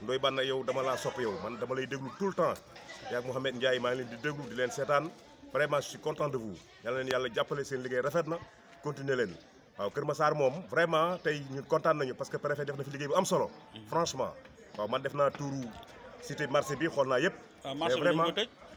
ndoy Bane yow dama la sopp yow man dama lay déglu tout le temps yak Mouhamed ndjay maa ngi leen di déglu di leen sétane vraiment je suis content de vous yalla leen yalla jappalé sen liguey rafet na continuer leen waaw Kër sar mom vraiment tay ñu content nañu parce que préfet def na fi liguey bu am solo mhm. franchement waaw man def na tourou cité marché bi xool naa yëpp ah, vraiment